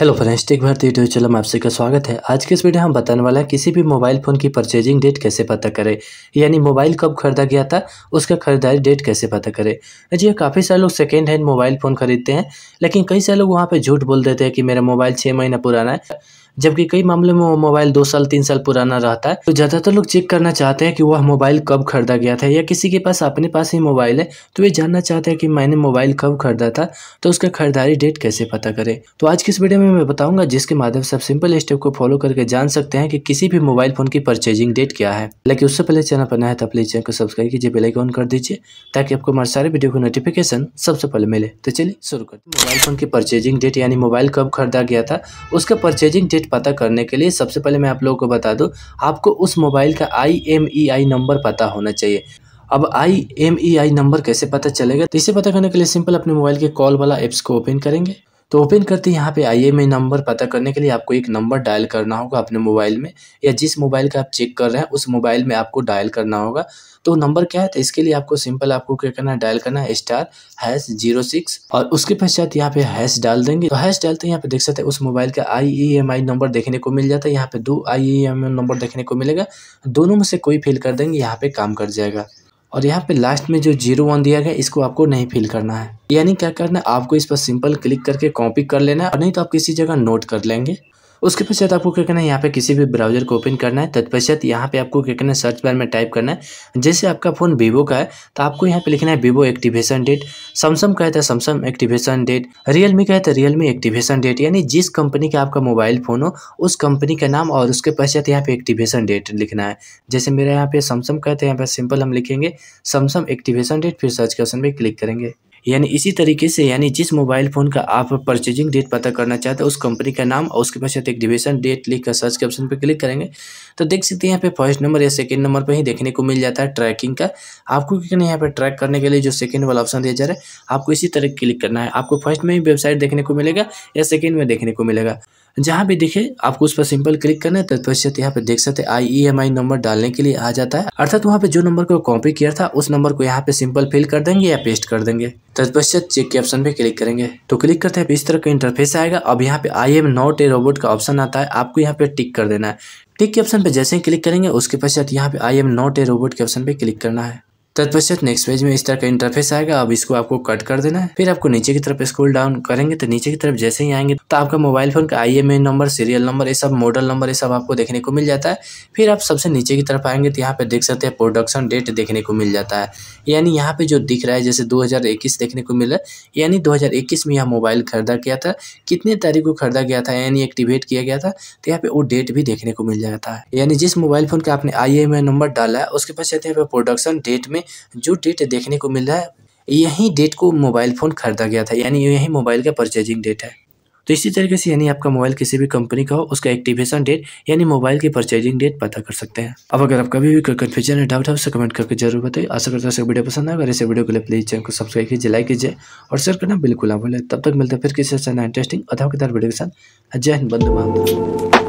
hello friends tech Bharti YouTube channel में आपसे का स्वागत है आज के इस वीडियो हम बताने वाले हैं किसी भी मोबाइल फ़ोन की परचेजिंग डेट कैसे पता करें यानी मोबाइल कब खरीदा गया था उसका खरीदारी डेट कैसे पता करें जी हाँ, काफ़ी सारे लोग सेकेंड हैंड मोबाइल फ़ोन खरीदते हैं लेकिन कई सारे लोग वहाँ पर झूठ बोल देते हैं कि मेरा मोबाइल छः महीना पुराना है जबकि कई मामलों में वो मोबाइल दो साल तीन साल पुराना रहता है तो ज़्यादातर लोग चेक करना चाहते हैं कि वह मोबाइल कब खरीदा गया था या किसी के पास अपने पास ही मोबाइल है तो ये जानना चाहते हैं कि मैंने मोबाइल कब खरीदा था तो उसका खरीदारी डेट कैसे पता करें तो आज की इस वीडियो में मैं बताऊंगा जिसके माध्यम से आप सिंपल स्टेप को फॉलो करके जान सकते हैं कि किसी भी मोबाइल फोन की परचेजिंग डेट क्या है लेकिन उससे पहले चैनल पर नया था तो प्लीज चैनल को सब्सक्राइब कीजिए बेलाइकॉन कर दीजिए ताकि आपको हमारे सारे वीडियो को नोटिफिकेशन सबसे पहले मिले तो चलिए शुरू करते मोबाइल फोन की परचेजिंग डेट यानी मोबाइल कब खरीदा गया था उसका परचेजिंग डेट पता करने के लिए सबसे पहले मैं आप लोगों को बता दूँ आपको उस मोबाइल का आई e नंबर पता होना चाहिए अब I M E I number कैसे पता चलेगा तो इसे पता करने के लिए सिंपल अपने मोबाइल के कॉल वाला एप्स को ओपन करेंगे तो ओपन करते हैं यहाँ पे आई एम नंबर पता करने के लिए आपको एक नंबर डायल करना होगा अपने मोबाइल में या जिस मोबाइल का आप चेक कर रहे हैं उस मोबाइल में आपको डायल करना होगा तो नंबर क्या है तो इसके लिए आपको सिंपल आपको क्या करना है डायल करना है स्टार हैश जीरो सिक्स और उसके पश्चात यहाँ पे हैश डाल देंगे तो हैश डालते हैं यहाँ पे देख सकते हैं उस मोबाइल का आई ई एम आई नंबर देखने को मिल जाता है यहाँ पे दो आई ई एम आई नंबर देखने को मिलेगा दोनों में से कोई फिल कर देंगे यहाँ पे काम कर जाएगा और यहाँ पे लास्ट में जो जीरो वन दिया गया इसको आपको नहीं फिल करना है यानी क्या करना है आपको इस पर सिंपल क्लिक करके कॉपी कर लेना है और नहीं तो आप किसी जगह नोट कर लेंगे उसके पश्चात आपको क्या करना है यहाँ पे किसी भी ब्राउजर को ओपन करना है तत्पश्चात यहाँ पे आपको क्या करना है सर्च बार में टाइप करना है जैसे आपका फ़ोन वीवो का है तो आपको यहाँ पे लिखना है वीवो एक्टिवेशन डेट सैमसंग का है तो सैमसंग एक्टिवेशन डेट रियलमी का है तो रियलमी एक्टिवेशन डेट यानी जिस कंपनी का आपका मोबाइल फ़ोन हो उस कंपनी का नाम और उसके पश्चात यहाँ पे एक्टिवेशन डेट लिखना है जैसे मेरा यहाँ पे सैमसंग का है तो यहाँ पे सिंपल हम लिखेंगे सैमसंग एक्टिवेशन डेट फिर सर्च के ऑप्शन पर क्लिक करेंगे यानी इसी तरीके से यानी जिस मोबाइल फ़ोन का आप परचेजिंग डेट पता करना चाहते हैं उस कंपनी का नाम और उसके पश्चात एक डिवेशन डेट लिख कर सर्च के ऑप्शन पर क्लिक करेंगे तो देख सकते हैं यहाँ पे फर्स्ट नंबर या सेकंड नंबर पर ही देखने को मिल जाता है ट्रैकिंग का आपको क्या करना है यहाँ पर ट्रैक करने के लिए जो सेकंड वाला ऑप्शन दिया जा रहा है आपको इसी तरह क्लिक करना है आपको फर्स्ट में ही वेबसाइट देखने को मिलेगा या सेकेंड में देखने को मिलेगा जहाँ भी दिखे आपको उस पर सिंपल क्लिक करना है तत्पश्चात यहाँ पे देख सकते हैं आई नंबर e डालने के लिए आ जाता है अर्थात वहाँ पे जो नंबर को कॉपी किया था उस नंबर को यहाँ पे सिंपल फिल कर देंगे या पेस्ट कर देंगे तत्पश्चात तो चेक के ऑप्शन पे क्लिक करेंगे तो क्लिक करते हैं इस तरह का इंटरफेस आएगा अब यहाँ पे I am not a robot का ऑप्शन आता है आपको यहाँ पे टिक कर देना है टिक के ऑप्शन पे जैसे ही क्लिक करेंगे उसके पश्चात यहाँ पे I am not a robot के ऑप्शन पे क्लिक करना है तत्पश्चात नेक्स्ट पेज में इस तरह का इंटरफेस आएगा अब इसको आपको कट कर देना है फिर आपको नीचे की तरफ स्क्रोल डाउन करेंगे तो नीचे की तरफ जैसे ही आएंगे तो आपका मोबाइल फोन का आई नंबर सीरियल नंबर ये सब मॉडल नंबर ये सब आपको देखने को मिल जाता है फिर आप सबसे नीचे की तरफ आएंगे तो यहाँ पे देख सकते हैं प्रोडक्शन डेट देखने को मिल जाता है यानी यहाँ पे जो दिख रहा है जैसे 2021 देखने को मिला यानी 2021 में यह मोबाइल खरीदा गया था कितने तारीख को खरीदा गया था यानी एक्टिवेट किया गया था तो यहाँ पे वो डेट भी देखने को मिल जाता है यानी जिस मोबाइल फोन का आपने आई नंबर डाला है उसके पास यहाँ पे प्रोडक्शन डेट में जो डेट देखने को मिल रहा है यही डेट को मोबाइल फ़ोन खरीदा गया था यानी यही मोबाइल का परचेजिंग डेट है तो इसी तरीके से यानी आपका मोबाइल किसी भी कंपनी का हो उसका एक्टिवेशन डेट यानी मोबाइल की परचेजिंग डेट पता कर सकते हैं अब अगर आपका भी कोई कन्फ्यूजन है डाउट है उससे कमेंट करके जरूर बताइए आशा करता है वीडियो पसंद आएगा ऐसे वीडियो के लिए प्लीज चैनल को सब्सक्राइब कीजिए लाइक कीजिए और शेयर करना बिल्कुल ना भूलें तब तक मिलते हैं फिर किसी अच्छा इंटरेस्टिंग अधाव के वीडियो के साथ जय हिंद बंधु बांधव